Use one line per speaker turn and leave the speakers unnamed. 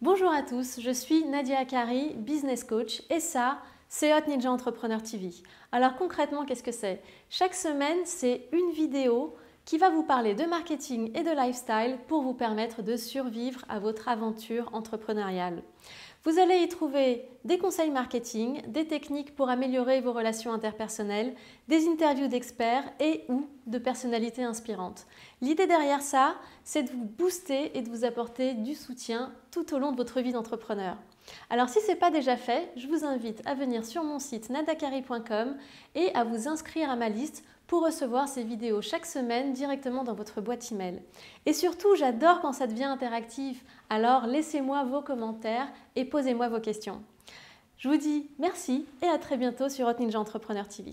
Bonjour à tous, je suis Nadia Akari, business coach, et ça, c'est Hot Ninja Entrepreneur TV. Alors concrètement, qu'est-ce que c'est Chaque semaine, c'est une vidéo qui va vous parler de marketing et de lifestyle pour vous permettre de survivre à votre aventure entrepreneuriale. Vous allez y trouver des conseils marketing, des techniques pour améliorer vos relations interpersonnelles, des interviews d'experts et ou de personnalités inspirantes. L'idée derrière ça, c'est de vous booster et de vous apporter du soutien tout au long de votre vie d'entrepreneur. Alors si ce n'est pas déjà fait, je vous invite à venir sur mon site nadakari.com et à vous inscrire à ma liste pour recevoir ces vidéos chaque semaine directement dans votre boîte email. Et surtout, j'adore quand ça devient interactif, alors laissez-moi vos commentaires et posez-moi vos questions. Je vous dis merci et à très bientôt sur Hot Ninja Entrepreneur TV.